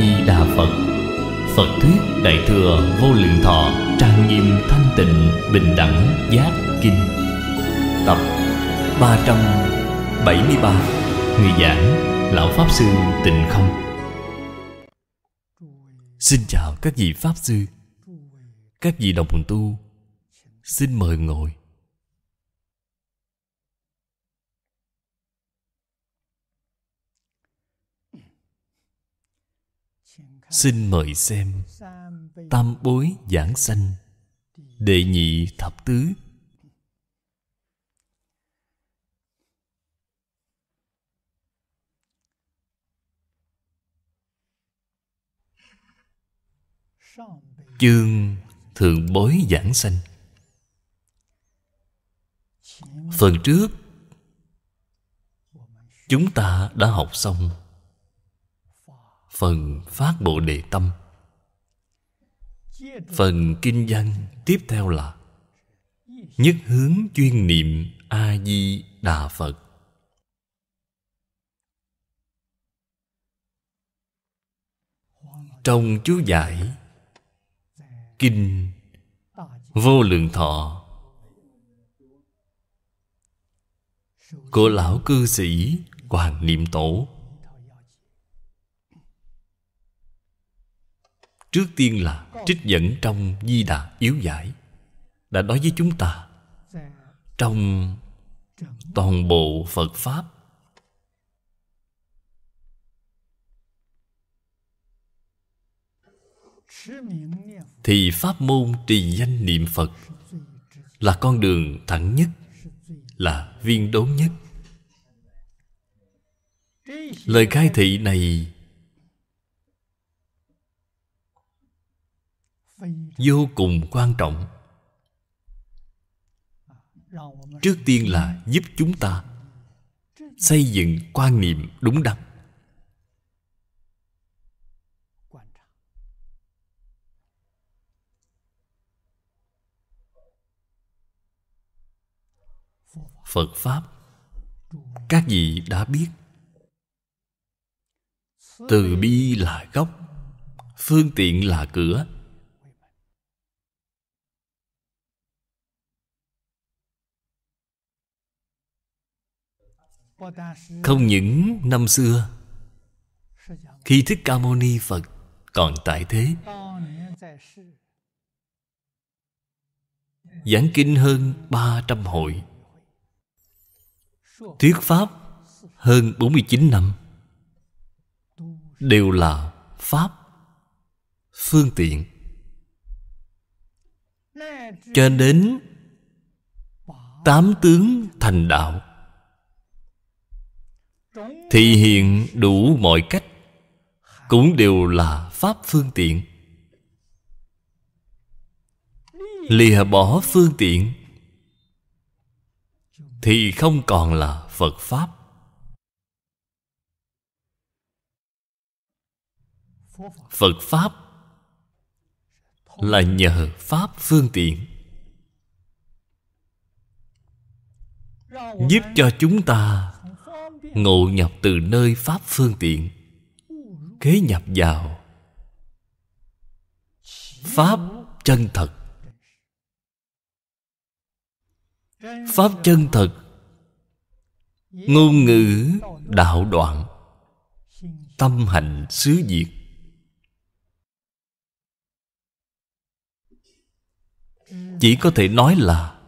Di Đà Phật Phật thuyết Đại Thừa Vô Lượng Thọ Trang nghiêm thanh tịnh bình đẳng giác kinh Tập 373 Người giảng Lão Pháp Sư Tịnh Không Xin chào các vị Pháp Sư Các vị đồng tu Xin mời ngồi xin mời xem tam bối giảng sanh đệ nhị thập tứ chương thường bối giảng sanh phần trước chúng ta đã học xong phần phát bộ đề tâm phần kinh văn tiếp theo là nhất hướng chuyên niệm a di đà phật trong chú giải kinh vô lượng thọ của lão cư sĩ hoàng niệm tổ Trước tiên là trích dẫn trong Di Đà Yếu Giải Đã nói với chúng ta Trong toàn bộ Phật Pháp Thì Pháp môn trì danh niệm Phật Là con đường thẳng nhất Là viên đốn nhất Lời khai thị này vô cùng quan trọng trước tiên là giúp chúng ta xây dựng quan niệm đúng đắn phật pháp các vị đã biết từ bi là gốc phương tiện là cửa Không những năm xưa Khi Thích Ca Mâu Ni Phật còn tại thế Giảng kinh hơn 300 hội Thuyết Pháp hơn 49 năm Đều là Pháp Phương tiện Cho đến Tám tướng thành đạo thì hiện đủ mọi cách cũng đều là pháp phương tiện lìa bỏ phương tiện thì không còn là phật pháp phật pháp là nhờ pháp phương tiện giúp cho chúng ta ngộ nhập từ nơi pháp phương tiện kế nhập vào pháp chân thật pháp chân thật ngôn ngữ đạo đoạn tâm hành xứ diệt chỉ có thể nói là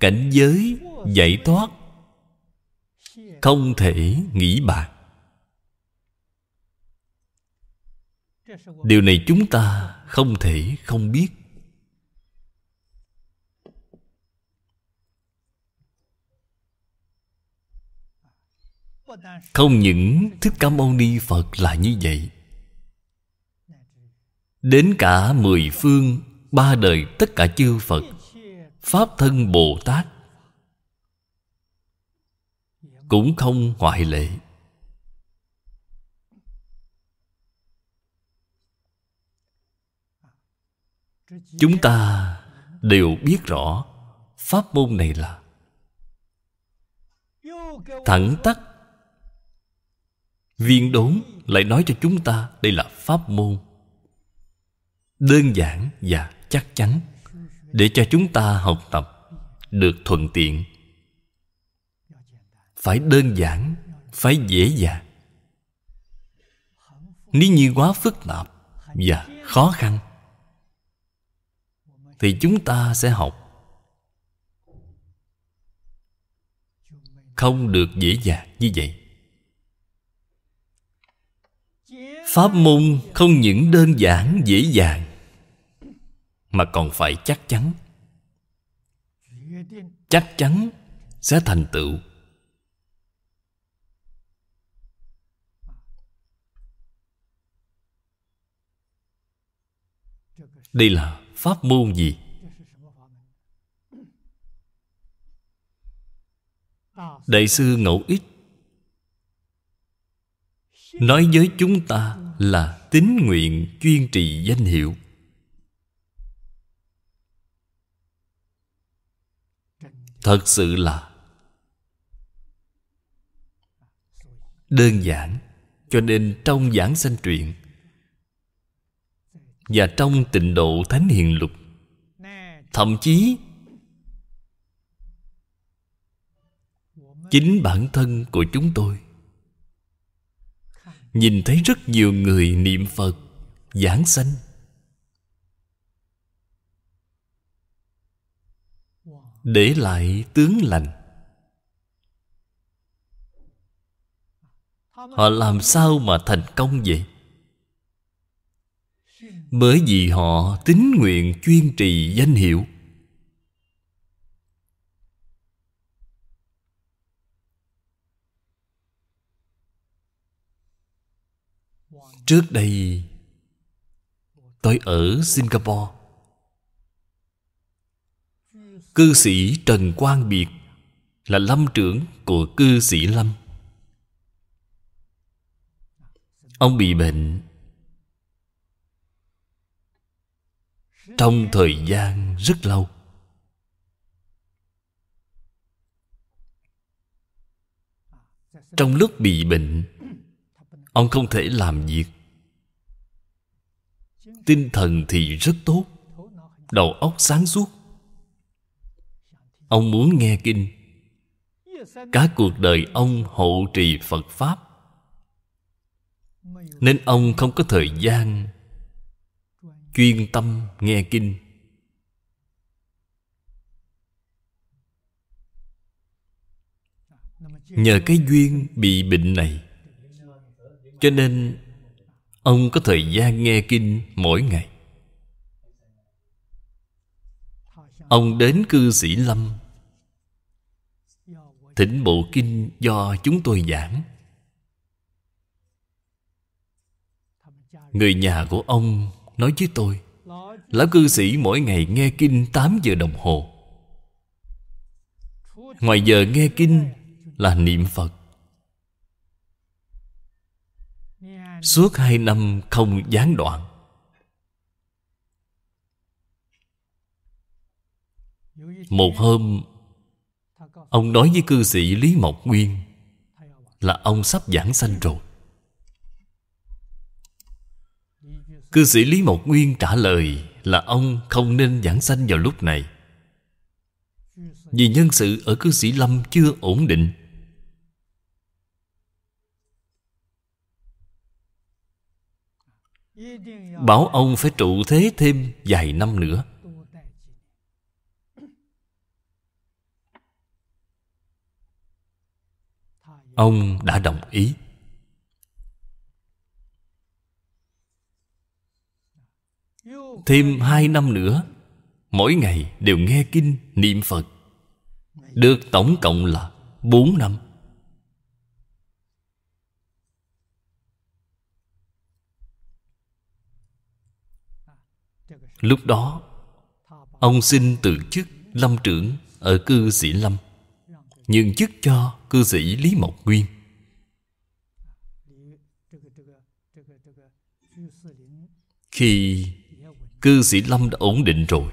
cảnh giới giải thoát không thể nghĩ bàn điều này chúng ta không thể không biết không những thích ca mâu ni phật là như vậy đến cả mười phương ba đời tất cả chư phật pháp thân bồ tát cũng không ngoại lệ chúng ta đều biết rõ pháp môn này là thẳng tắc viên đốn lại nói cho chúng ta đây là pháp môn đơn giản và chắc chắn để cho chúng ta học tập được thuận tiện phải đơn giản phải dễ dàng nếu như quá phức tạp và khó khăn thì chúng ta sẽ học không được dễ dàng như vậy pháp môn không những đơn giản dễ dàng mà còn phải chắc chắn chắc chắn sẽ thành tựu Đây là pháp môn gì? Đại sư Ngẫu Ích Nói với chúng ta là tín nguyện chuyên trì danh hiệu Thật sự là Đơn giản Cho nên trong giảng sanh truyện và trong tịnh độ thánh hiền lục thậm chí chính bản thân của chúng tôi nhìn thấy rất nhiều người niệm phật giảng sanh để lại tướng lành họ làm sao mà thành công vậy bởi vì họ tín nguyện chuyên trì danh hiệu trước đây tôi ở singapore cư sĩ trần quang biệt là lâm trưởng của cư sĩ lâm ông bị bệnh trong thời gian rất lâu trong lúc bị bệnh ông không thể làm việc tinh thần thì rất tốt đầu óc sáng suốt ông muốn nghe kinh cả cuộc đời ông hộ trì phật pháp nên ông không có thời gian chuyên tâm nghe kinh nhờ cái duyên bị bệnh này cho nên ông có thời gian nghe kinh mỗi ngày ông đến cư sĩ lâm thỉnh bộ kinh do chúng tôi giảng người nhà của ông nói với tôi Lão cư sĩ mỗi ngày nghe kinh 8 giờ đồng hồ Ngoài giờ nghe kinh là niệm Phật Suốt hai năm không gián đoạn Một hôm Ông nói với cư sĩ Lý Mộc Nguyên Là ông sắp giảng sanh rồi Cư sĩ Lý Mộc Nguyên trả lời là ông không nên giảng sanh vào lúc này Vì nhân sự ở cư sĩ Lâm chưa ổn định Bảo ông phải trụ thế thêm vài năm nữa Ông đã đồng ý Thêm hai năm nữa Mỗi ngày đều nghe kinh niệm Phật Được tổng cộng là bốn năm Lúc đó Ông xin từ chức lâm trưởng Ở cư sĩ Lâm Nhường chức cho cư sĩ Lý Mộc Nguyên Khi Cư sĩ Lâm đã ổn định rồi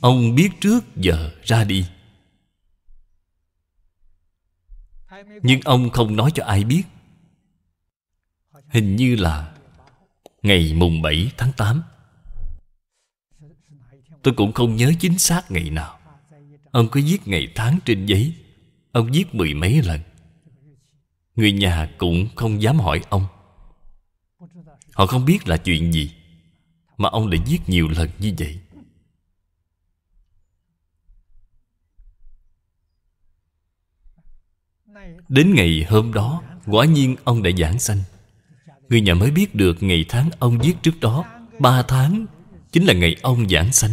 Ông biết trước giờ ra đi Nhưng ông không nói cho ai biết Hình như là Ngày mùng 7 tháng 8 Tôi cũng không nhớ chính xác ngày nào Ông có viết ngày tháng trên giấy Ông viết mười mấy lần Người nhà cũng không dám hỏi ông Họ không biết là chuyện gì Mà ông lại giết nhiều lần như vậy Đến ngày hôm đó Quả nhiên ông đã giảng sanh Người nhà mới biết được ngày tháng ông giết trước đó ba tháng Chính là ngày ông giảng sanh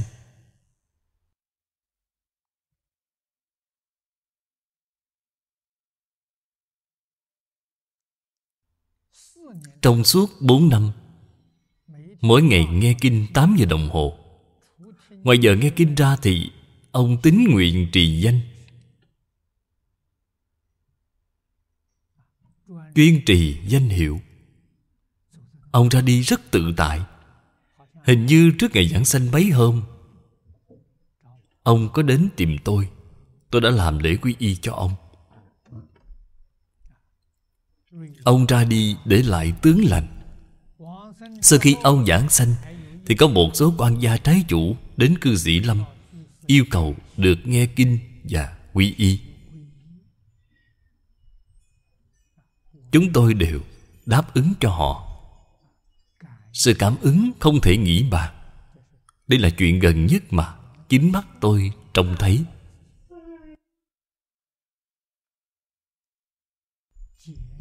Trong suốt 4 năm Mỗi ngày nghe kinh 8 giờ đồng hồ Ngoài giờ nghe kinh ra thì Ông tín nguyện trì danh Chuyên trì danh hiệu Ông ra đi rất tự tại Hình như trước ngày giảng sanh mấy hôm Ông có đến tìm tôi Tôi đã làm lễ quy y cho ông Ông ra đi để lại tướng lành Sau khi ông giảng sanh Thì có một số quan gia trái chủ Đến cư sĩ Lâm Yêu cầu được nghe kinh và quy y Chúng tôi đều đáp ứng cho họ Sự cảm ứng không thể nghĩ bàn Đây là chuyện gần nhất mà Chính mắt tôi trông thấy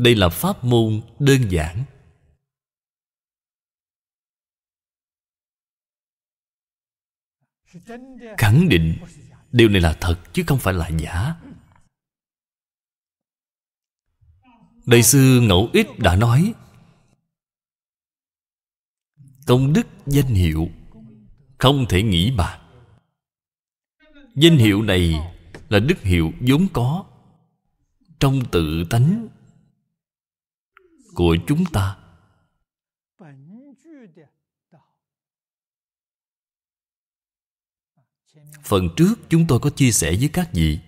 Đây là pháp môn đơn giản Khẳng định Điều này là thật chứ không phải là giả Đại sư Ngẫu Ích đã nói Công đức danh hiệu Không thể nghĩ bàn Danh hiệu này là đức hiệu vốn có Trong tự tánh của chúng ta phần trước chúng tôi có chia sẻ với các vị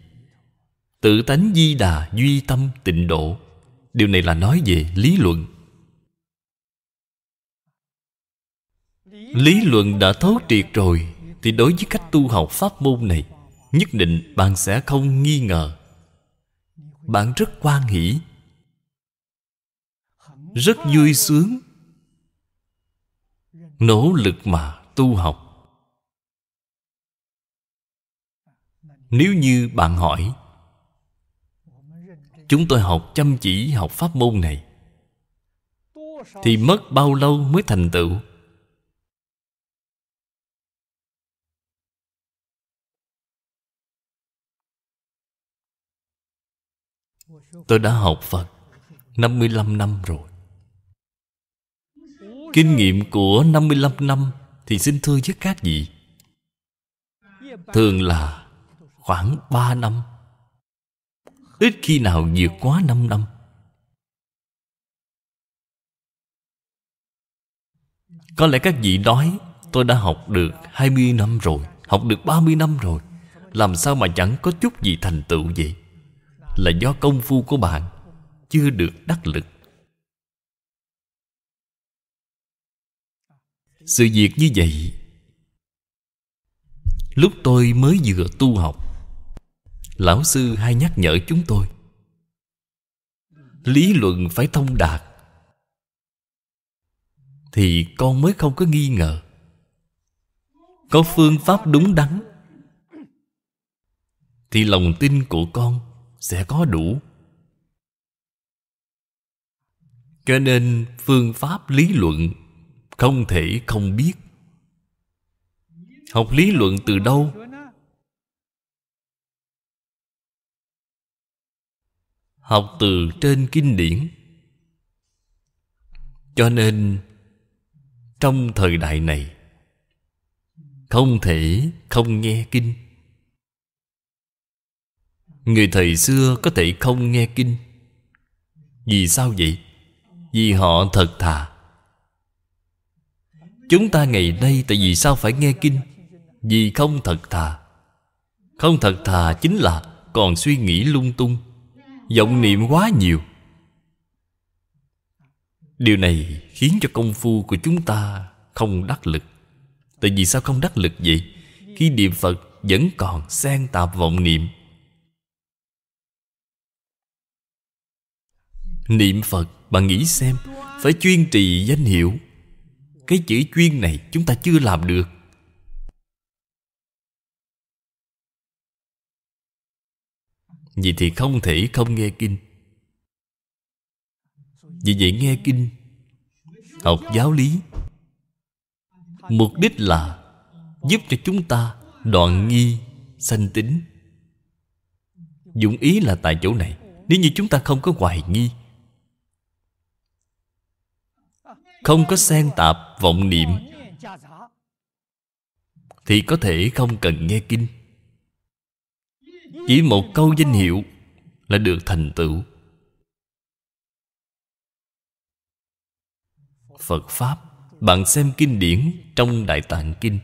tự tánh di đà duy tâm tịnh độ điều này là nói về lý luận lý luận đã thấu triệt rồi thì đối với cách tu học pháp môn này nhất định bạn sẽ không nghi ngờ bạn rất quan hỷ rất vui sướng nỗ lực mà tu học nếu như bạn hỏi chúng tôi học chăm chỉ học pháp môn này thì mất bao lâu mới thành tựu Tôi đã học Phật 55 năm rồi Kinh nghiệm của 55 năm Thì xin thưa với các vị Thường là khoảng 3 năm Ít khi nào vượt quá 5 năm Có lẽ các vị nói Tôi đã học được 20 năm rồi Học được 30 năm rồi Làm sao mà chẳng có chút gì thành tựu vậy Là do công phu của bạn Chưa được đắc lực sự việc như vậy lúc tôi mới vừa tu học lão sư hay nhắc nhở chúng tôi lý luận phải thông đạt thì con mới không có nghi ngờ có phương pháp đúng đắn thì lòng tin của con sẽ có đủ cho nên phương pháp lý luận không thể không biết học lý luận từ đâu học từ trên kinh điển cho nên trong thời đại này không thể không nghe kinh người thời xưa có thể không nghe kinh vì sao vậy vì họ thật thà Chúng ta ngày nay tại vì sao phải nghe kinh Vì không thật thà Không thật thà chính là Còn suy nghĩ lung tung vọng niệm quá nhiều Điều này khiến cho công phu của chúng ta Không đắc lực Tại vì sao không đắc lực vậy Khi niệm Phật vẫn còn xen tạp vọng niệm Niệm Phật bạn nghĩ xem Phải chuyên trì danh hiệu cái chữ chuyên này chúng ta chưa làm được vì thì không thể không nghe kinh vì vậy nghe kinh học giáo lý mục đích là giúp cho chúng ta đoạn nghi sanh tính dụng ý là tại chỗ này nếu như chúng ta không có hoài nghi Không có xen tạp vọng niệm Thì có thể không cần nghe kinh Chỉ một câu danh hiệu Là được thành tựu Phật Pháp Bạn xem kinh điển trong Đại Tạng Kinh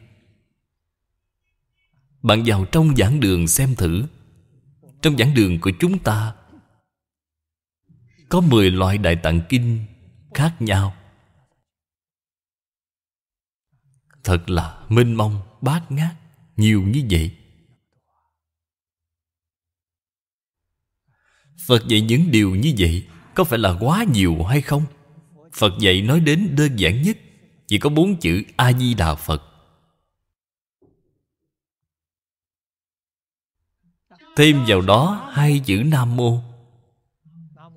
Bạn vào trong giảng đường xem thử Trong giảng đường của chúng ta Có mười loại Đại Tạng Kinh khác nhau thật là mênh mông bát ngát nhiều như vậy phật dạy những điều như vậy có phải là quá nhiều hay không phật dạy nói đến đơn giản nhất chỉ có bốn chữ a di đà phật thêm vào đó hai chữ nam mô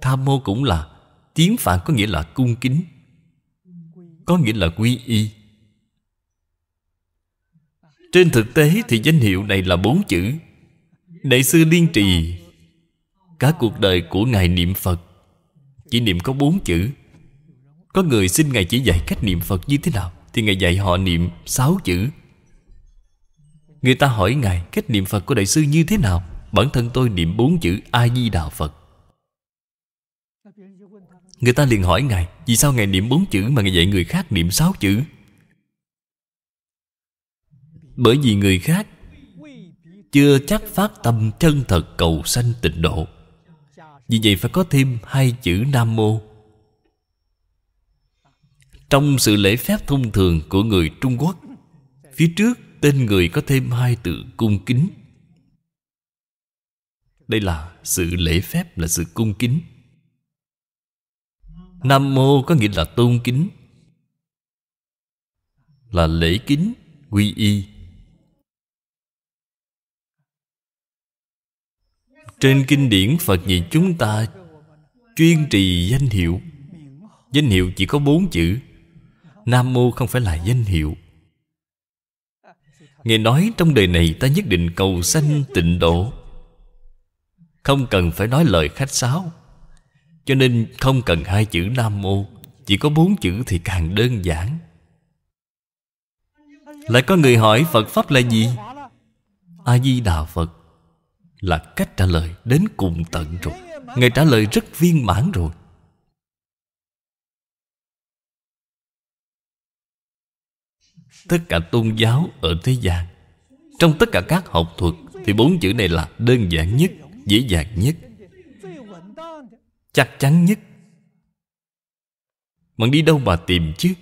tham mô cũng là tiếng phạn có nghĩa là cung kính có nghĩa là quy y trên thực tế thì danh hiệu này là bốn chữ Đại sư Liên Trì Cả cuộc đời của Ngài niệm Phật Chỉ niệm có bốn chữ Có người xin Ngài chỉ dạy cách niệm Phật như thế nào Thì Ngài dạy họ niệm sáu chữ Người ta hỏi Ngài cách niệm Phật của Đại sư như thế nào Bản thân tôi niệm bốn chữ A-di-đà Phật Người ta liền hỏi Ngài Vì sao Ngài niệm bốn chữ mà Ngài dạy người khác niệm sáu chữ bởi vì người khác chưa chắc phát tâm chân thật cầu sanh tịnh độ vì vậy phải có thêm hai chữ nam mô trong sự lễ phép thông thường của người trung quốc phía trước tên người có thêm hai từ cung kính đây là sự lễ phép là sự cung kính nam mô có nghĩa là tôn kính là lễ kính quy y Trên kinh điển Phật dạy chúng ta Chuyên trì danh hiệu Danh hiệu chỉ có bốn chữ Nam Mô không phải là danh hiệu nghe nói trong đời này ta nhất định cầu sanh tịnh độ Không cần phải nói lời khách sáo Cho nên không cần hai chữ Nam Mô Chỉ có bốn chữ thì càng đơn giản Lại có người hỏi Phật Pháp là gì? A-di-đà Phật là cách trả lời đến cùng tận rồi ngài trả lời rất viên mãn rồi tất cả tôn giáo ở thế gian trong tất cả các học thuật thì bốn chữ này là đơn giản nhất dễ dàng nhất chắc chắn nhất bạn đi đâu mà tìm chứ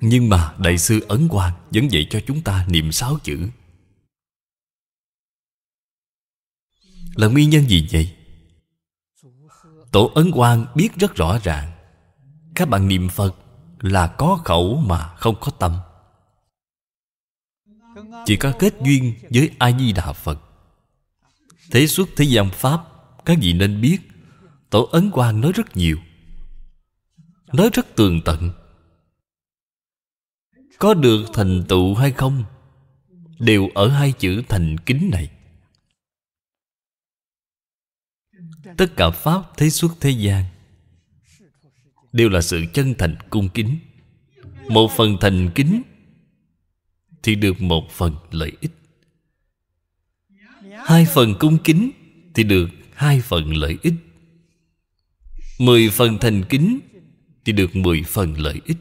Nhưng mà Đại sư Ấn Quang Vẫn dạy cho chúng ta niệm sáu chữ Là nguyên nhân gì vậy? Tổ Ấn Quang biết rất rõ ràng Các bạn niệm Phật là có khẩu mà không có tâm Chỉ có kết duyên với A-di-đà Phật Thế xuất thế gian Pháp Các vị nên biết Tổ Ấn Quang nói rất nhiều Nói rất tường tận có được thành tựu hay không đều ở hai chữ thành kính này tất cả pháp thế xuất thế gian đều là sự chân thành cung kính một phần thành kính thì được một phần lợi ích hai phần cung kính thì được hai phần lợi ích mười phần thành kính thì được mười phần lợi ích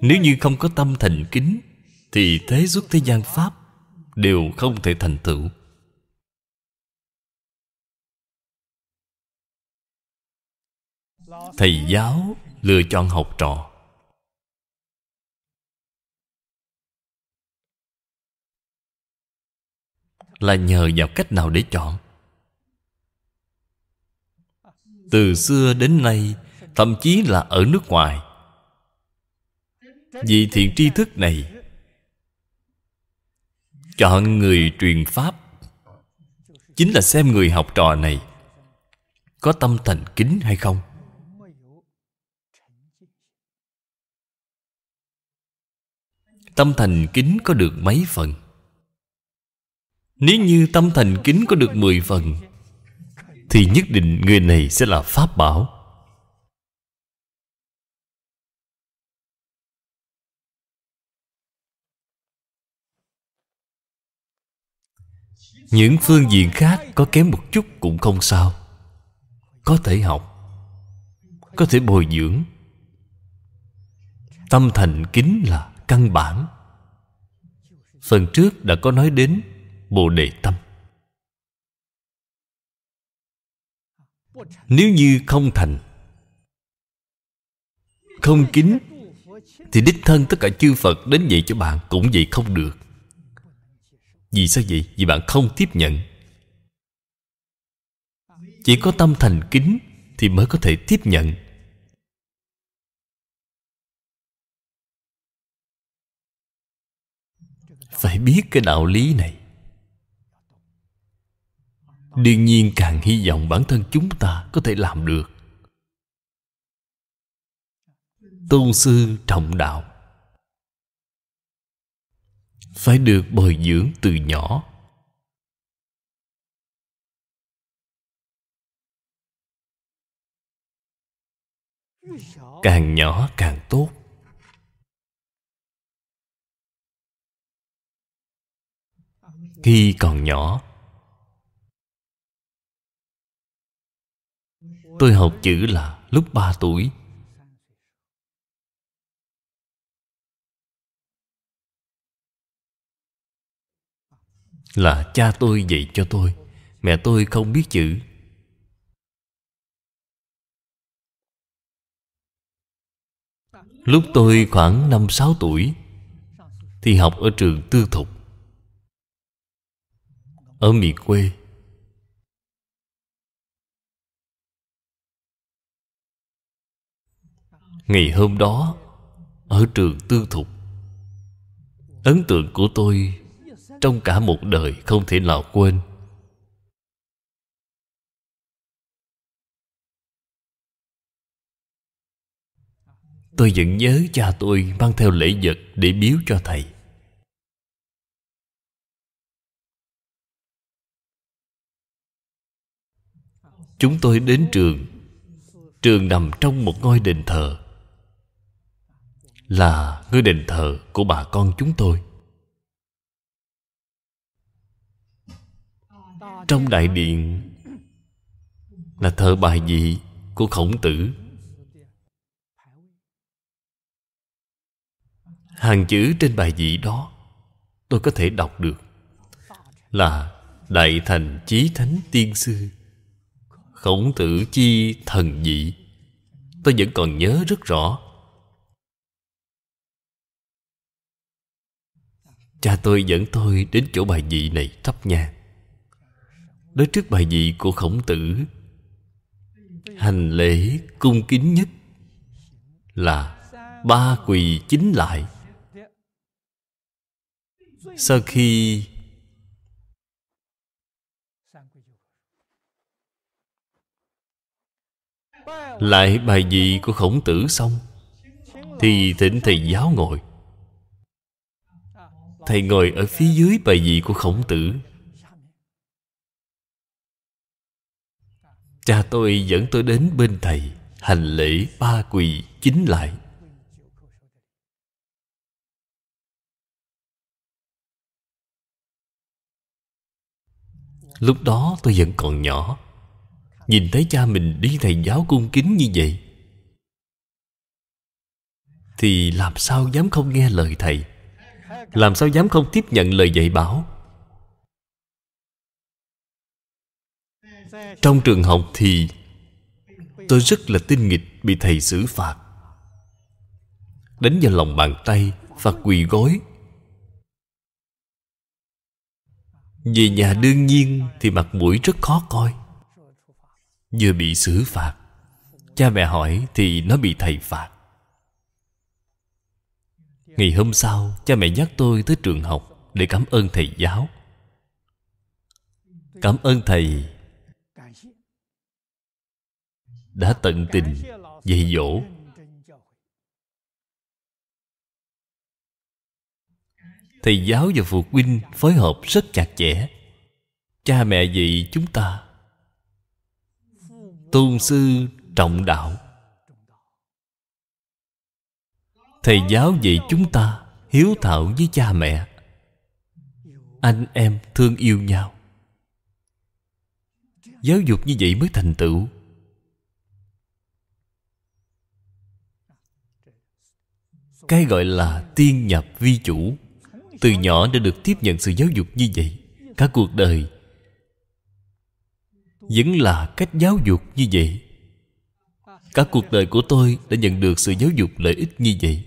nếu như không có tâm thành kính thì thế xuất thế gian pháp đều không thể thành tựu thầy giáo lựa chọn học trò là nhờ vào cách nào để chọn từ xưa đến nay thậm chí là ở nước ngoài vì thiện tri thức này Chọn người truyền pháp Chính là xem người học trò này Có tâm thành kính hay không Tâm thành kính có được mấy phần Nếu như tâm thành kính có được mười phần Thì nhất định người này sẽ là Pháp Bảo những phương diện khác có kém một chút cũng không sao có thể học có thể bồi dưỡng tâm thành kính là căn bản phần trước đã có nói đến bồ đề tâm nếu như không thành không kính thì đích thân tất cả chư phật đến dạy cho bạn cũng vậy không được vì sao vậy? Vì bạn không tiếp nhận Chỉ có tâm thành kính Thì mới có thể tiếp nhận Phải biết cái đạo lý này Đương nhiên càng hy vọng bản thân chúng ta có thể làm được Tôn sư trọng đạo phải được bồi dưỡng từ nhỏ càng nhỏ càng tốt khi còn nhỏ tôi học chữ là lúc ba tuổi là cha tôi dạy cho tôi mẹ tôi không biết chữ lúc tôi khoảng năm sáu tuổi thì học ở trường tư thục ở miền quê ngày hôm đó ở trường tư thục ấn tượng của tôi trong cả một đời không thể nào quên tôi vẫn nhớ cha tôi mang theo lễ vật để biếu cho thầy chúng tôi đến trường trường nằm trong một ngôi đền thờ là ngôi đền thờ của bà con chúng tôi trong đại điện là thờ bài vị của khổng tử hàng chữ trên bài vị đó tôi có thể đọc được là đại thành chí thánh tiên sư khổng tử chi thần vị tôi vẫn còn nhớ rất rõ cha tôi dẫn tôi đến chỗ bài vị này thắp nhang nói trước bài vị của khổng tử hành lễ cung kính nhất là ba quỳ chính lại sau khi lại bài vị của khổng tử xong thì thỉnh thầy giáo ngồi thầy ngồi ở phía dưới bài vị của khổng tử Cha tôi dẫn tôi đến bên thầy Hành lễ ba quỳ chính lại Lúc đó tôi vẫn còn nhỏ Nhìn thấy cha mình đi thầy giáo cung kính như vậy Thì làm sao dám không nghe lời thầy Làm sao dám không tiếp nhận lời dạy bảo trong trường học thì tôi rất là tinh nghịch bị thầy xử phạt đánh vào lòng bàn tay và quỳ gối về nhà đương nhiên thì mặt mũi rất khó coi vừa bị xử phạt cha mẹ hỏi thì nó bị thầy phạt ngày hôm sau cha mẹ nhắc tôi tới trường học để cảm ơn thầy giáo cảm ơn thầy đã tận tình dạy dỗ thầy giáo và phụ huynh phối hợp rất chặt chẽ cha mẹ dạy chúng ta tôn sư trọng đạo thầy giáo dạy chúng ta hiếu thảo với cha mẹ anh em thương yêu nhau giáo dục như vậy mới thành tựu cái gọi là tiên nhập vi chủ từ nhỏ đã được tiếp nhận sự giáo dục như vậy cả cuộc đời vẫn là cách giáo dục như vậy cả cuộc đời của tôi đã nhận được sự giáo dục lợi ích như vậy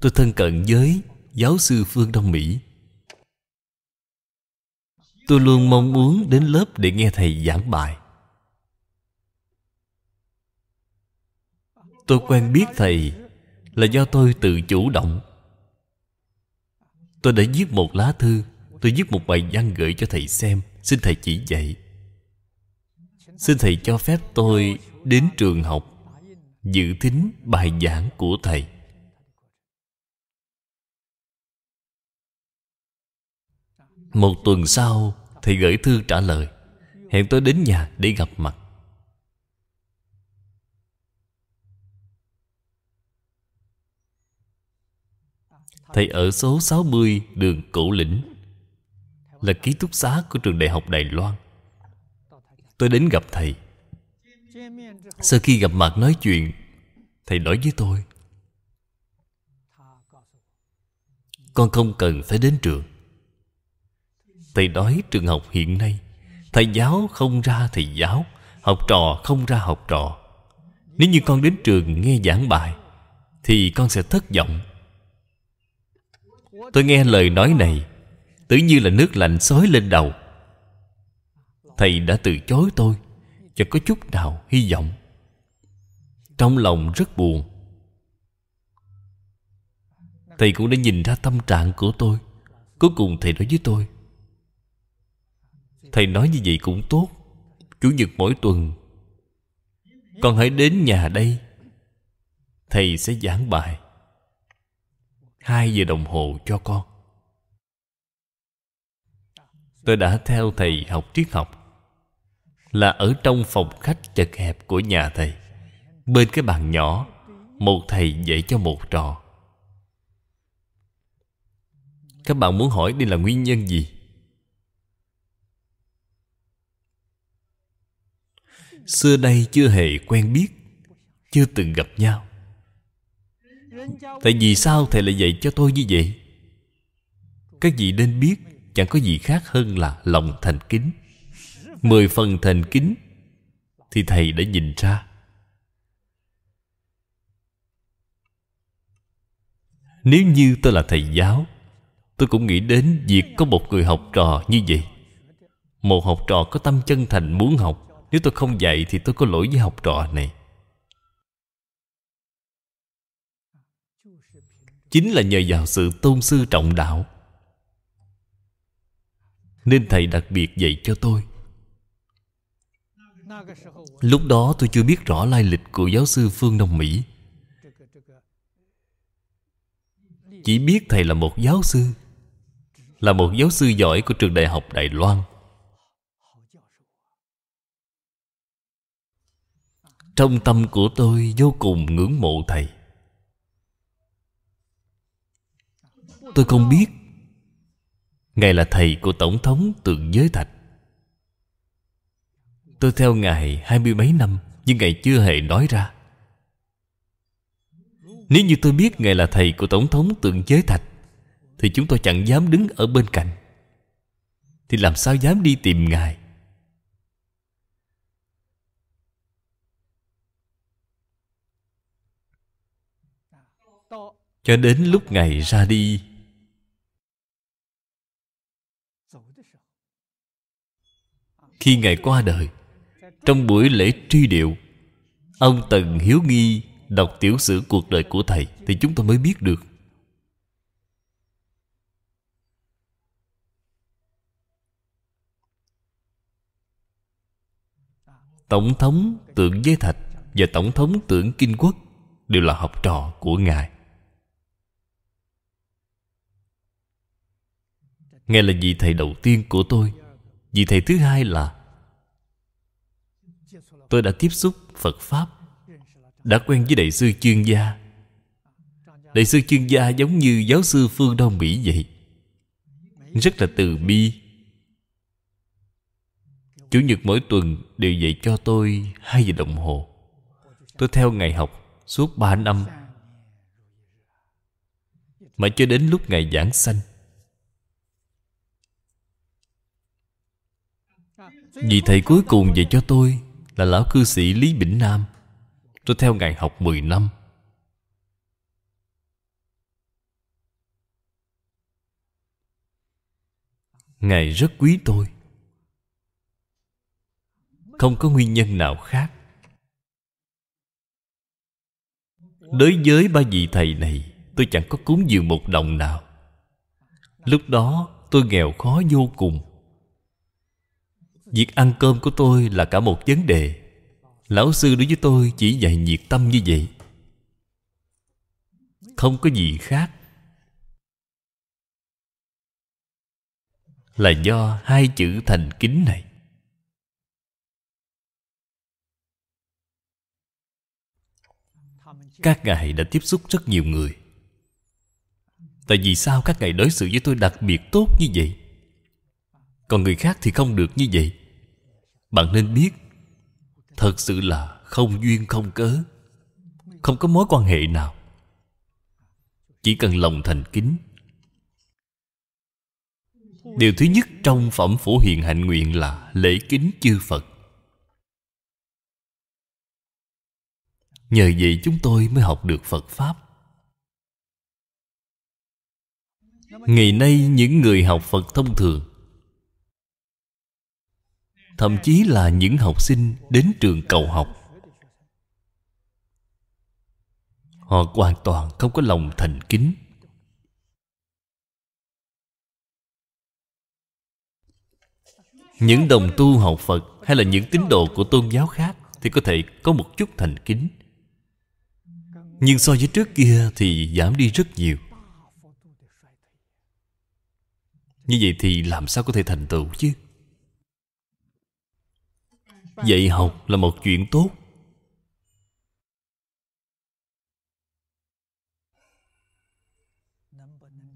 tôi thân cận với giáo sư phương đông mỹ tôi luôn mong muốn đến lớp để nghe thầy giảng bài tôi quen biết thầy là do tôi tự chủ động tôi đã viết một lá thư tôi viết một bài văn gửi cho thầy xem xin thầy chỉ dạy xin thầy cho phép tôi đến trường học dự tính bài giảng của thầy một tuần sau thầy gửi thư trả lời hẹn tôi đến nhà để gặp mặt Thầy ở số 60 đường Cổ Lĩnh Là ký túc xá của trường đại học Đài Loan Tôi đến gặp thầy Sau khi gặp mặt nói chuyện Thầy nói với tôi Con không cần phải đến trường Thầy nói trường học hiện nay Thầy giáo không ra thầy giáo Học trò không ra học trò Nếu như con đến trường nghe giảng bài Thì con sẽ thất vọng tôi nghe lời nói này tự như là nước lạnh xối lên đầu thầy đã từ chối tôi chẳng có chút nào hy vọng trong lòng rất buồn thầy cũng đã nhìn ra tâm trạng của tôi cuối cùng thầy nói với tôi thầy nói như vậy cũng tốt chủ nhật mỗi tuần con hãy đến nhà đây thầy sẽ giảng bài hai giờ đồng hồ cho con tôi đã theo thầy học triết học là ở trong phòng khách chật hẹp của nhà thầy bên cái bàn nhỏ một thầy dạy cho một trò các bạn muốn hỏi đây là nguyên nhân gì xưa đây chưa hề quen biết chưa từng gặp nhau Tại vì sao thầy lại dạy cho tôi như vậy Các vị nên biết Chẳng có gì khác hơn là lòng thành kính Mười phần thành kính Thì thầy đã nhìn ra Nếu như tôi là thầy giáo Tôi cũng nghĩ đến việc có một người học trò như vậy Một học trò có tâm chân thành muốn học Nếu tôi không dạy thì tôi có lỗi với học trò này chính là nhờ vào sự tôn sư trọng đạo nên thầy đặc biệt dạy cho tôi lúc đó tôi chưa biết rõ lai lịch của giáo sư phương đông mỹ chỉ biết thầy là một giáo sư là một giáo sư giỏi của trường đại học đài loan trong tâm của tôi vô cùng ngưỡng mộ thầy tôi không biết ngài là thầy của tổng thống tượng giới thạch tôi theo ngài hai mươi mấy năm nhưng ngài chưa hề nói ra nếu như tôi biết ngài là thầy của tổng thống tượng giới thạch thì chúng tôi chẳng dám đứng ở bên cạnh thì làm sao dám đi tìm ngài cho đến lúc ngài ra đi khi ngài qua đời trong buổi lễ truy điệu ông tần hiếu nghi đọc tiểu sử cuộc đời của thầy thì chúng tôi mới biết được tổng thống tượng giới thạch và tổng thống Tưởng kinh quốc đều là học trò của ngài ngài là vị thầy đầu tiên của tôi Vị thầy thứ hai là Tôi đã tiếp xúc Phật Pháp Đã quen với đại sư chuyên gia Đại sư chuyên gia giống như giáo sư Phương Đông Mỹ vậy Rất là từ bi Chủ nhật mỗi tuần đều dạy cho tôi hai giờ đồng hồ Tôi theo ngày học suốt ba năm Mà cho đến lúc ngày giảng sanh Vị thầy cuối cùng dạy cho tôi Là lão cư sĩ Lý Bỉnh Nam Tôi theo ngài học 10 năm Ngài rất quý tôi Không có nguyên nhân nào khác Đối với ba vị thầy này Tôi chẳng có cúng dường một đồng nào Lúc đó tôi nghèo khó vô cùng việc ăn cơm của tôi là cả một vấn đề lão sư đối với tôi chỉ dạy nhiệt tâm như vậy không có gì khác là do hai chữ thành kính này các ngài đã tiếp xúc rất nhiều người tại vì sao các ngài đối xử với tôi đặc biệt tốt như vậy còn người khác thì không được như vậy bạn nên biết thật sự là không duyên không cớ không có mối quan hệ nào chỉ cần lòng thành kính điều thứ nhất trong phẩm phổ hiền hạnh nguyện là lễ kính chư phật nhờ vậy chúng tôi mới học được phật pháp ngày nay những người học phật thông thường thậm chí là những học sinh đến trường cầu học họ hoàn toàn không có lòng thành kính những đồng tu học phật hay là những tín đồ của tôn giáo khác thì có thể có một chút thành kính nhưng so với trước kia thì giảm đi rất nhiều như vậy thì làm sao có thể thành tựu chứ dạy học là một chuyện tốt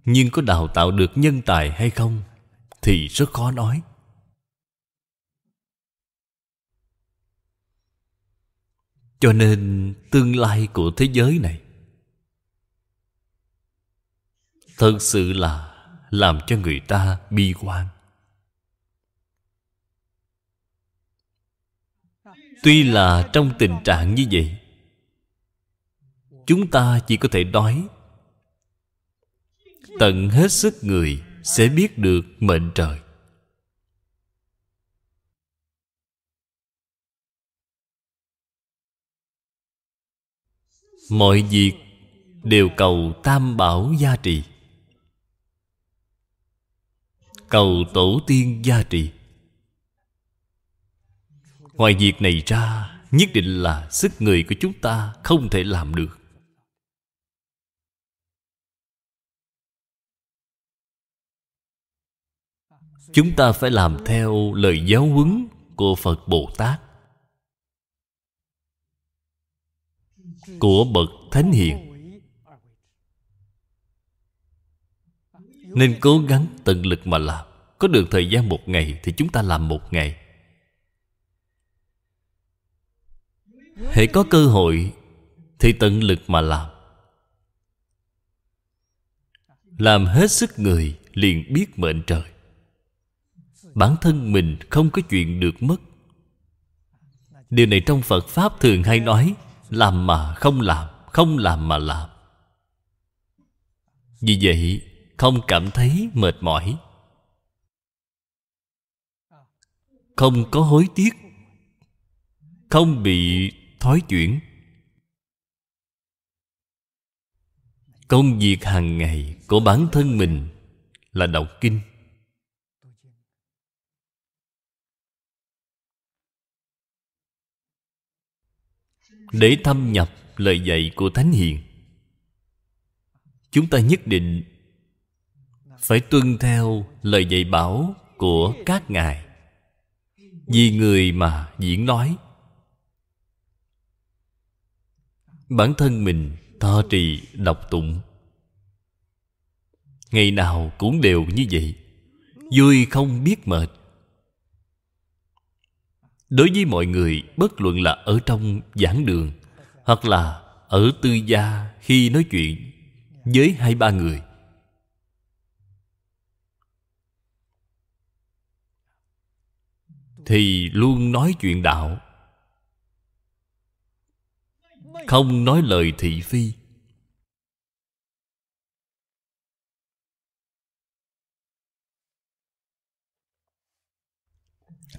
nhưng có đào tạo được nhân tài hay không thì rất khó nói cho nên tương lai của thế giới này thật sự là làm cho người ta bi quan Tuy là trong tình trạng như vậy Chúng ta chỉ có thể nói Tận hết sức người Sẽ biết được mệnh trời Mọi việc đều cầu tam bảo gia trì Cầu tổ tiên gia trì Ngoài việc này ra Nhất định là sức người của chúng ta Không thể làm được Chúng ta phải làm theo lời giáo huấn Của Phật Bồ Tát Của Bậc Thánh Hiền Nên cố gắng tận lực mà làm Có được thời gian một ngày Thì chúng ta làm một ngày hễ có cơ hội thì tận lực mà làm làm hết sức người liền biết mệnh trời bản thân mình không có chuyện được mất điều này trong phật pháp thường hay nói làm mà không làm không làm mà làm vì vậy không cảm thấy mệt mỏi không có hối tiếc không bị thói chuyển công việc hàng ngày của bản thân mình là đọc kinh để thâm nhập lời dạy của thánh hiền chúng ta nhất định phải tuân theo lời dạy bảo của các ngài vì người mà diễn nói bản thân mình tho trì đọc tụng ngày nào cũng đều như vậy vui không biết mệt đối với mọi người bất luận là ở trong giảng đường hoặc là ở tư gia khi nói chuyện với hai ba người thì luôn nói chuyện đạo không nói lời thị phi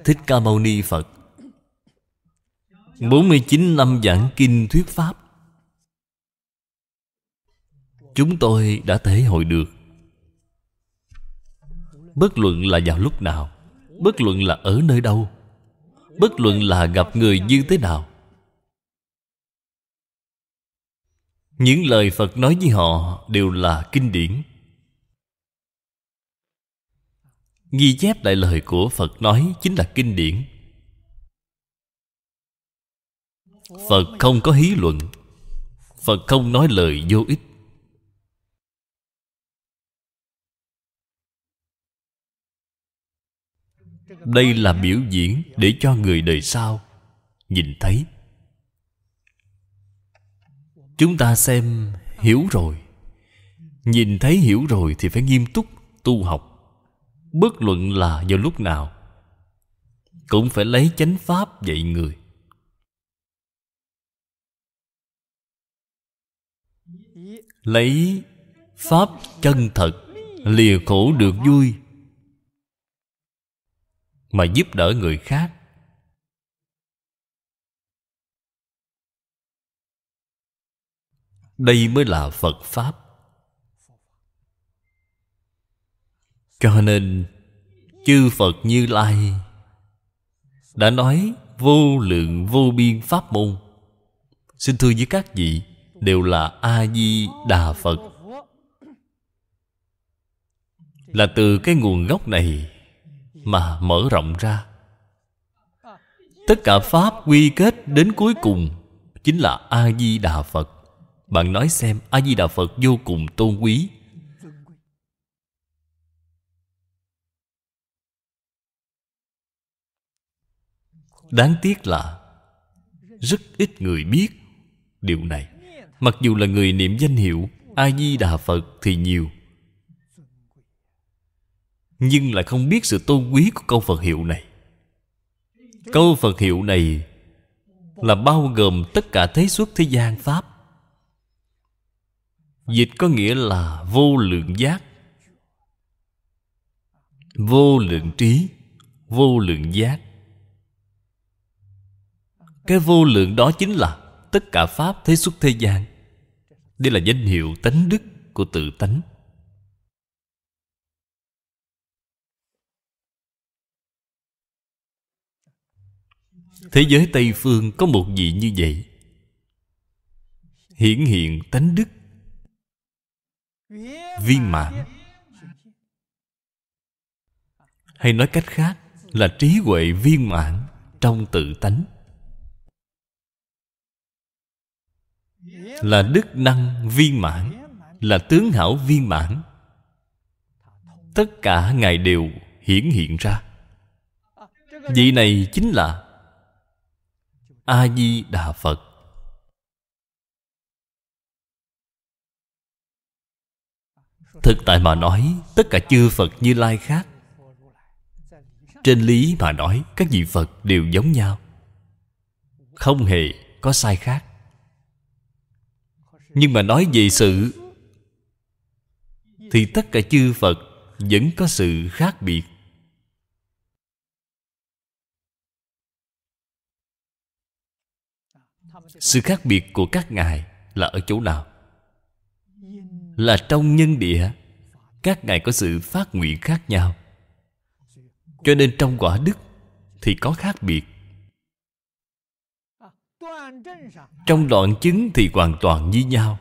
Thích Ca Mâu Ni Phật 49 năm giảng kinh thuyết pháp Chúng tôi đã thể hội được Bất luận là vào lúc nào Bất luận là ở nơi đâu Bất luận là gặp người như thế nào những lời phật nói với họ đều là kinh điển ghi chép lại lời của phật nói chính là kinh điển phật không có hí luận phật không nói lời vô ích đây là biểu diễn để cho người đời sau nhìn thấy chúng ta xem hiểu rồi nhìn thấy hiểu rồi thì phải nghiêm túc tu học bất luận là vào lúc nào cũng phải lấy chánh pháp dạy người lấy pháp chân thật lìa khổ được vui mà giúp đỡ người khác đây mới là phật pháp cho nên chư phật như lai đã nói vô lượng vô biên pháp môn xin thưa với các vị đều là a di đà phật là từ cái nguồn gốc này mà mở rộng ra tất cả pháp quy kết đến cuối cùng chính là a di đà phật bạn nói xem A-di-đà Phật vô cùng tôn quý Đáng tiếc là Rất ít người biết Điều này Mặc dù là người niệm danh hiệu A-di-đà Phật thì nhiều Nhưng lại không biết sự tôn quý của câu Phật hiệu này Câu Phật hiệu này Là bao gồm tất cả thế xuất thế gian Pháp Dịch có nghĩa là vô lượng giác Vô lượng trí Vô lượng giác Cái vô lượng đó chính là Tất cả Pháp thế xuất thế gian Đây là danh hiệu tánh đức của tự tánh Thế giới Tây Phương có một vị như vậy Hiển hiện tánh đức viên mãn hay nói cách khác là trí huệ viên mãn trong tự tánh là đức năng viên mãn là tướng hảo viên mãn tất cả ngài đều hiển hiện ra vị này chính là a di đà phật Thực tại mà nói Tất cả chư Phật như lai khác Trên lý mà nói Các vị Phật đều giống nhau Không hề có sai khác Nhưng mà nói về sự Thì tất cả chư Phật Vẫn có sự khác biệt Sự khác biệt của các ngài Là ở chỗ nào Là trong nhân địa các ngài có sự phát nguyện khác nhau cho nên trong quả đức thì có khác biệt trong đoạn chứng thì hoàn toàn như nhau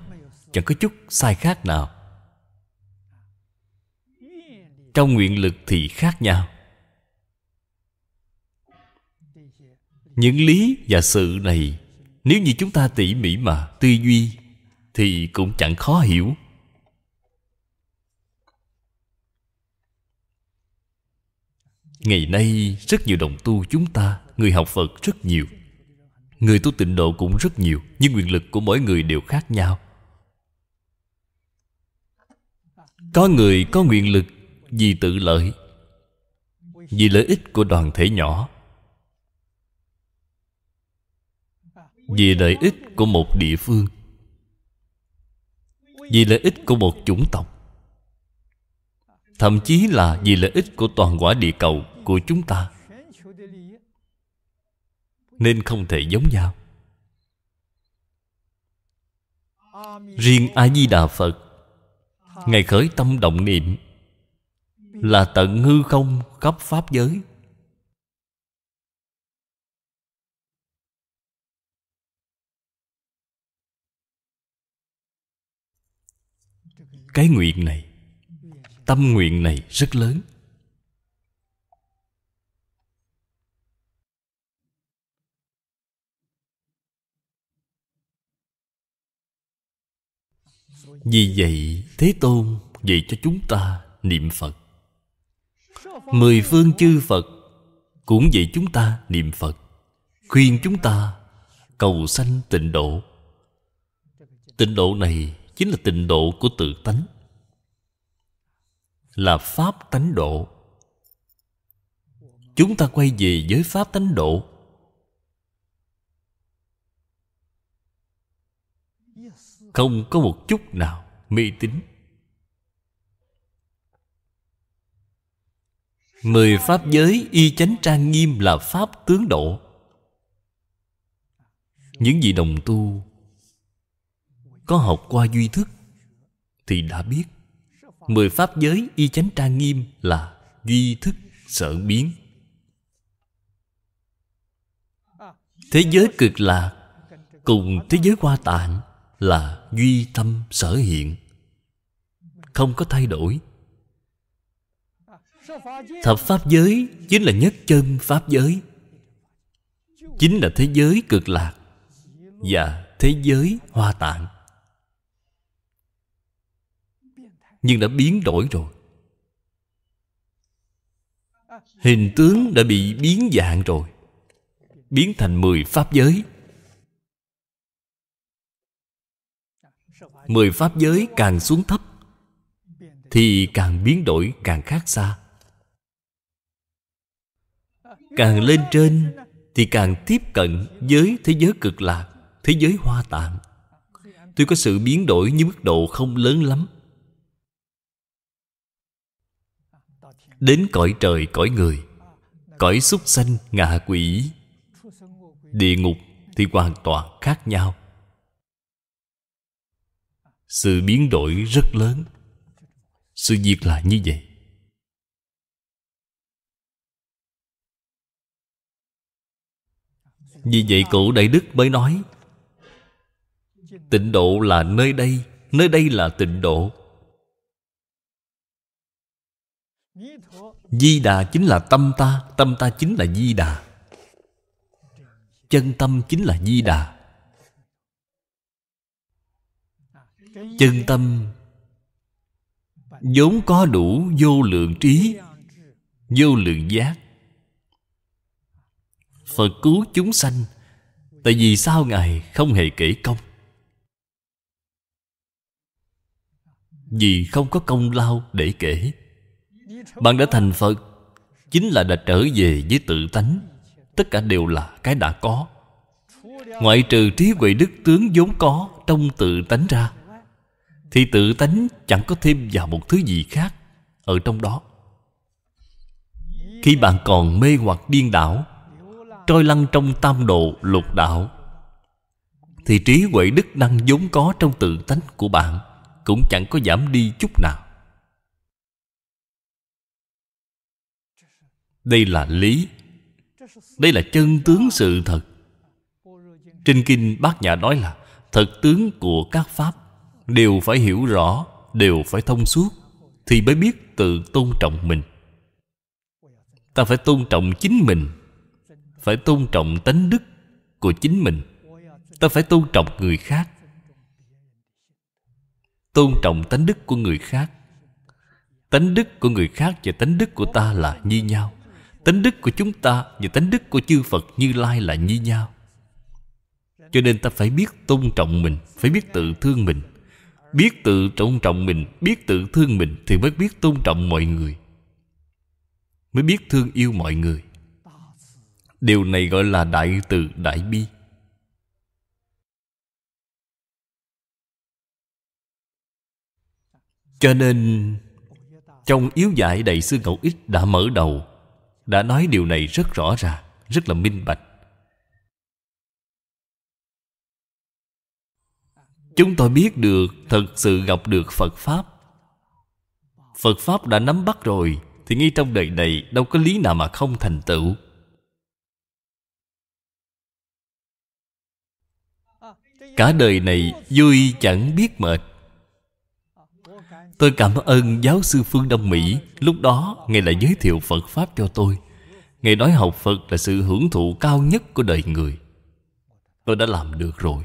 chẳng có chút sai khác nào trong nguyện lực thì khác nhau những lý và sự này nếu như chúng ta tỉ mỉ mà tư duy thì cũng chẳng khó hiểu Ngày nay rất nhiều đồng tu chúng ta Người học Phật rất nhiều Người tu tịnh độ cũng rất nhiều Nhưng quyền lực của mỗi người đều khác nhau Có người có nguyện lực Vì tự lợi Vì lợi ích của đoàn thể nhỏ Vì lợi ích của một địa phương Vì lợi ích của một chủng tộc Thậm chí là vì lợi ích của toàn quả địa cầu của chúng ta nên không thể giống nhau riêng a di đà phật ngày khởi tâm động niệm là tận hư không khắp pháp giới cái nguyện này tâm nguyện này rất lớn Vì vậy Thế Tôn dạy cho chúng ta niệm Phật Mười phương chư Phật Cũng dạy chúng ta niệm Phật Khuyên chúng ta cầu sanh tịnh độ Tịnh độ này chính là tịnh độ của tự tánh Là Pháp tánh độ Chúng ta quay về với Pháp tánh độ không có một chút nào mê tín mười pháp giới y chánh trang nghiêm là pháp tướng độ những vị đồng tu có học qua duy thức thì đã biết mười pháp giới y chánh trang nghiêm là duy thức sở biến thế giới cực lạc cùng thế giới hoa tạng là duy tâm sở hiện không có thay đổi thập pháp giới chính là nhất chân pháp giới chính là thế giới cực lạc và thế giới hoa tạng nhưng đã biến đổi rồi hình tướng đã bị biến dạng rồi biến thành mười pháp giới mười pháp giới càng xuống thấp thì càng biến đổi càng khác xa càng lên trên thì càng tiếp cận với thế giới cực lạc thế giới hoa tạng tuy có sự biến đổi nhưng mức độ không lớn lắm đến cõi trời cõi người cõi súc sanh ngạ quỷ địa ngục thì hoàn toàn khác nhau sự biến đổi rất lớn sự việc là như vậy vì vậy cụ đại đức mới nói tịnh độ là nơi đây nơi đây là tịnh độ di đà chính là tâm ta tâm ta chính là di đà chân tâm chính là di đà chân tâm vốn có đủ vô lượng trí vô lượng giác phật cứu chúng sanh tại vì sao ngài không hề kể công vì không có công lao để kể bạn đã thành phật chính là đã trở về với tự tánh tất cả đều là cái đã có ngoại trừ trí huệ đức tướng vốn có trong tự tánh ra thì tự tánh chẳng có thêm vào một thứ gì khác ở trong đó khi bạn còn mê hoặc điên đảo trôi lăn trong tam độ lục đạo thì trí huệ đức năng vốn có trong tự tánh của bạn cũng chẳng có giảm đi chút nào đây là lý đây là chân tướng sự thật trên kinh bác nhà nói là thật tướng của các pháp đều phải hiểu rõ đều phải thông suốt thì mới biết tự tôn trọng mình ta phải tôn trọng chính mình phải tôn trọng tánh đức của chính mình ta phải tôn trọng người khác tôn trọng tánh đức của người khác tánh đức của người khác và tánh đức của ta là như nhau tánh đức của chúng ta và tánh đức của chư phật như lai là như nhau cho nên ta phải biết tôn trọng mình phải biết tự thương mình biết tự tôn trọng mình biết tự thương mình thì mới biết tôn trọng mọi người mới biết thương yêu mọi người điều này gọi là đại từ đại bi cho nên trong yếu giải đại sư ngẫu ích đã mở đầu đã nói điều này rất rõ ràng rất là minh bạch chúng tôi biết được thật sự gặp được phật pháp phật pháp đã nắm bắt rồi thì ngay trong đời này đâu có lý nào mà không thành tựu cả đời này vui chẳng biết mệt tôi cảm ơn giáo sư phương đông mỹ lúc đó ngài lại giới thiệu phật pháp cho tôi ngài nói học phật là sự hưởng thụ cao nhất của đời người tôi đã làm được rồi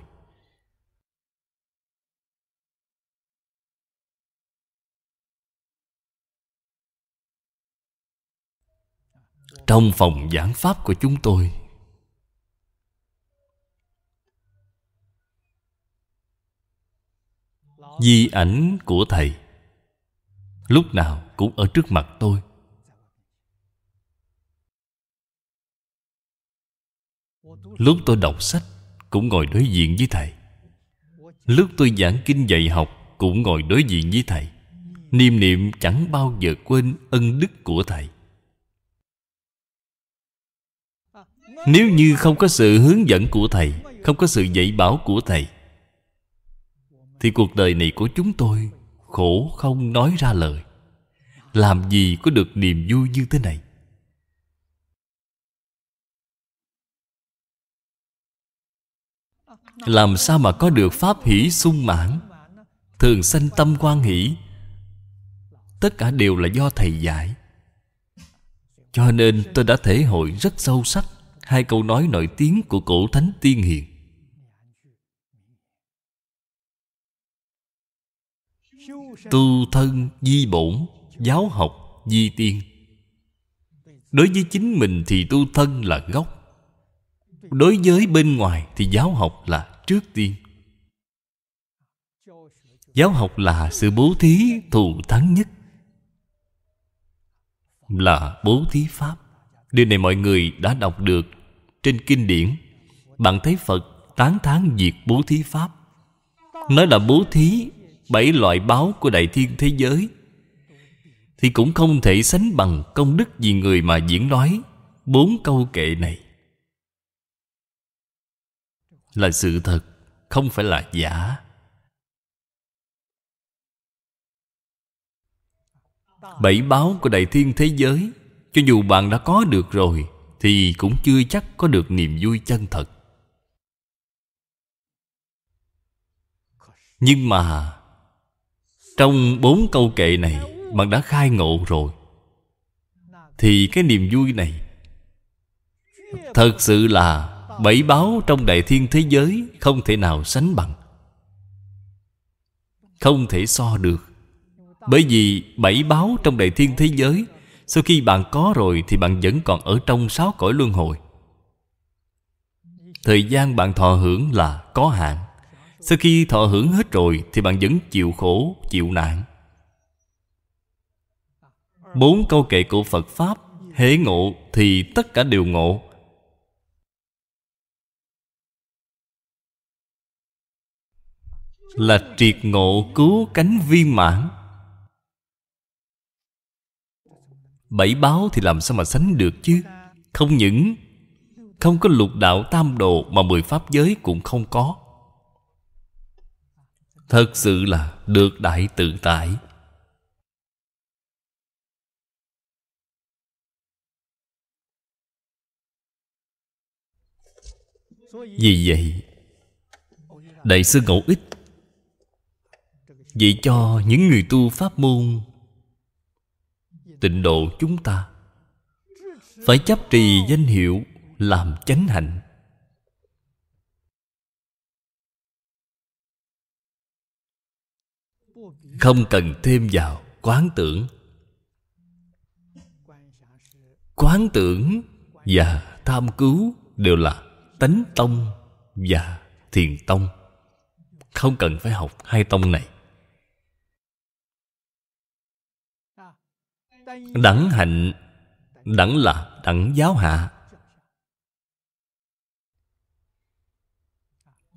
trong phòng giảng pháp của chúng tôi di ảnh của thầy lúc nào cũng ở trước mặt tôi lúc tôi đọc sách cũng ngồi đối diện với thầy lúc tôi giảng kinh dạy học cũng ngồi đối diện với thầy Niềm niệm chẳng bao giờ quên ân đức của thầy nếu như không có sự hướng dẫn của thầy không có sự dạy bảo của thầy thì cuộc đời này của chúng tôi khổ không nói ra lời làm gì có được niềm vui như thế này làm sao mà có được pháp hỷ sung mãn thường sanh tâm quan hỷ tất cả đều là do thầy giải, cho nên tôi đã thể hội rất sâu sắc hai câu nói nổi tiếng của cổ thánh tiên hiền tu thân di bổn giáo học di tiên đối với chính mình thì tu thân là gốc đối với bên ngoài thì giáo học là trước tiên giáo học là sự bố thí thù thắng nhất là bố thí pháp điều này mọi người đã đọc được trên kinh điển bạn thấy phật tán thán diệt bố thí pháp nói là bố thí bảy loại báo của đại thiên thế giới thì cũng không thể sánh bằng công đức vì người mà diễn nói bốn câu kệ này là sự thật không phải là giả bảy báo của đại thiên thế giới cho dù bạn đã có được rồi thì cũng chưa chắc có được niềm vui chân thật nhưng mà trong bốn câu kệ này bạn đã khai ngộ rồi thì cái niềm vui này thật sự là bảy báo trong đại thiên thế giới không thể nào sánh bằng không thể so được bởi vì bảy báo trong đại thiên thế giới sau khi bạn có rồi thì bạn vẫn còn ở trong sáu cõi luân hồi thời gian bạn thọ hưởng là có hạn sau khi thọ hưởng hết rồi thì bạn vẫn chịu khổ chịu nạn bốn câu kệ của phật pháp hễ ngộ thì tất cả đều ngộ là triệt ngộ cứu cánh viên mãn Bảy báo thì làm sao mà sánh được chứ Không những Không có lục đạo tam độ Mà mười pháp giới cũng không có Thật sự là được đại tự tại Vì vậy Đại sư Ngẫu Ích Vậy cho những người tu pháp môn tịnh độ chúng ta phải chấp trì danh hiệu làm chánh hạnh không cần thêm vào quán tưởng quán tưởng và tham cứu đều là tánh tông và thiền tông không cần phải học hai tông này đẳng hạnh đẳng là đẳng giáo hạ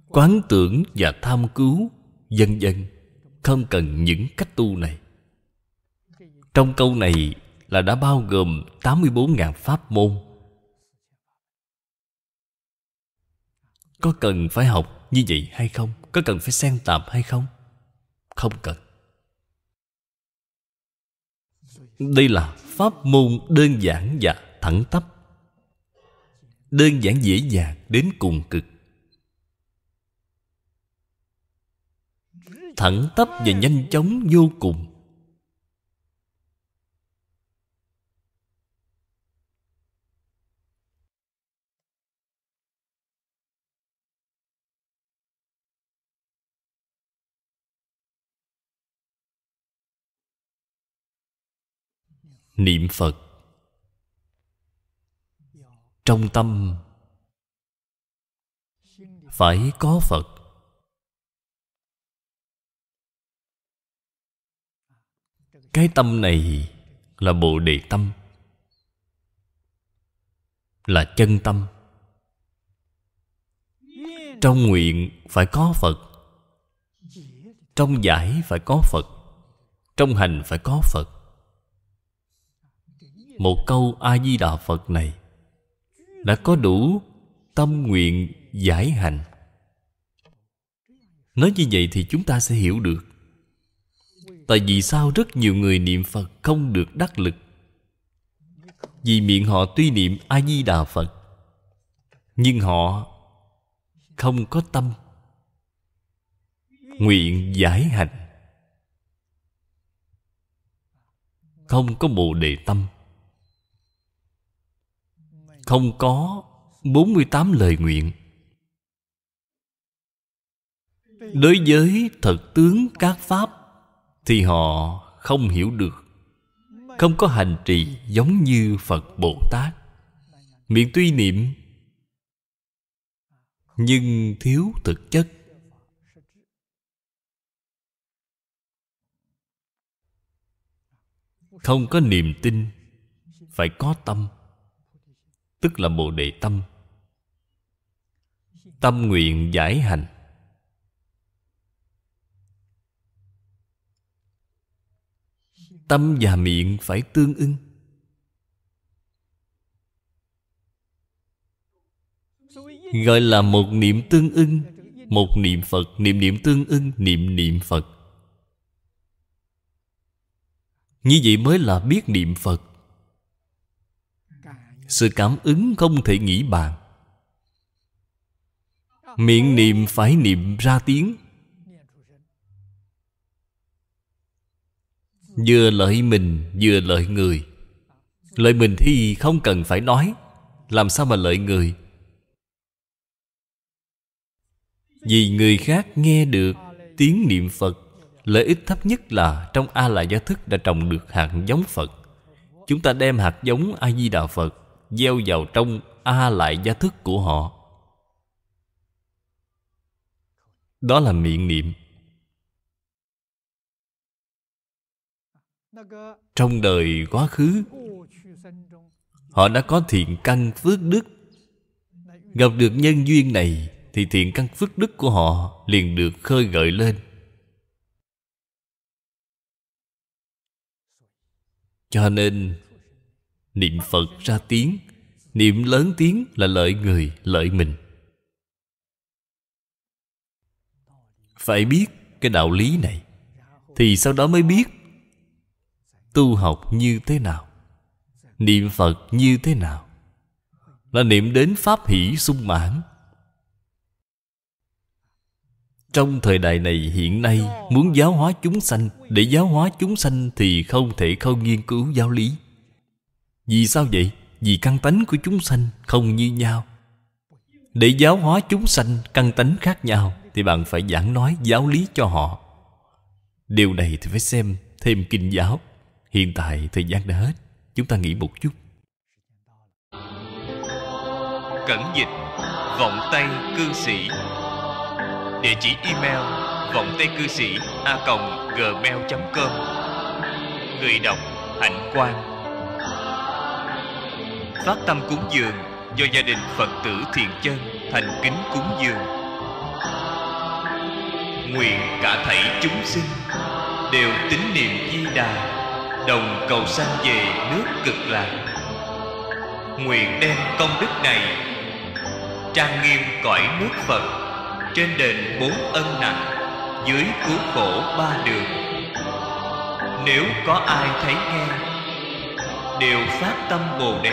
quán tưởng và tham cứu vân vân không cần những cách tu này trong câu này là đã bao gồm 84.000 pháp môn có cần phải học như vậy hay không có cần phải xen tạp hay không không cần đây là pháp môn đơn giản và thẳng tắp đơn giản dễ dàng đến cùng cực thẳng tắp và nhanh chóng vô cùng niệm phật trong tâm phải có phật cái tâm này là bồ đề tâm là chân tâm trong nguyện phải có phật trong giải phải có phật trong hành phải có phật một câu a di đà phật này đã có đủ tâm nguyện giải hành nói như vậy thì chúng ta sẽ hiểu được tại vì sao rất nhiều người niệm phật không được đắc lực vì miệng họ tuy niệm a di đà phật nhưng họ không có tâm nguyện giải hành không có bồ đề tâm không có 48 lời nguyện Đối với thật tướng các pháp Thì họ không hiểu được Không có hành trì giống như Phật Bồ Tát Miệng tuy niệm Nhưng thiếu thực chất Không có niềm tin Phải có tâm tức là bồ đề tâm tâm nguyện giải hành tâm và miệng phải tương ưng gọi là một niệm tương ưng một niệm phật niệm niệm tương ưng niệm niệm phật như vậy mới là biết niệm phật sự cảm ứng không thể nghĩ bàn miệng niệm phải niệm ra tiếng vừa lợi mình vừa lợi người lợi mình thì không cần phải nói làm sao mà lợi người vì người khác nghe được tiếng niệm phật lợi ích thấp nhất là trong a la gia thức đã trồng được hạt giống phật chúng ta đem hạt giống a di đà phật gieo vào trong a lại gia thức của họ đó là miệng niệm trong đời quá khứ họ đã có thiện căn phước đức gặp được nhân duyên này thì thiện căn phước đức của họ liền được khơi gợi lên cho nên niệm phật ra tiếng niệm lớn tiếng là lợi người lợi mình phải biết cái đạo lý này thì sau đó mới biết tu học như thế nào niệm phật như thế nào là niệm đến pháp hỷ sung mãn trong thời đại này hiện nay muốn giáo hóa chúng sanh để giáo hóa chúng sanh thì không thể không nghiên cứu giáo lý vì sao vậy vì căn tánh của chúng sanh không như nhau để giáo hóa chúng sanh căn tánh khác nhau thì bạn phải giảng nói giáo lý cho họ điều này thì phải xem thêm kinh giáo hiện tại thời gian đã hết chúng ta nghỉ một chút cẩn dịch vọng tay cư sĩ địa chỉ email vọng tay cư sĩ a gmail com người đọc hạnh quang phát tâm cúng dường do gia đình Phật tử thiện Chân thành kính cúng dường. Nguyện cả thảy chúng sinh đều tín niệm Di Đà, đồng cầu sanh về nước cực lạc. Nguyện đem công đức này trang nghiêm cõi nước Phật trên đền bốn ân nặng dưới cứu khổ ba đường. Nếu có ai thấy nghe đều phát tâm Bồ đề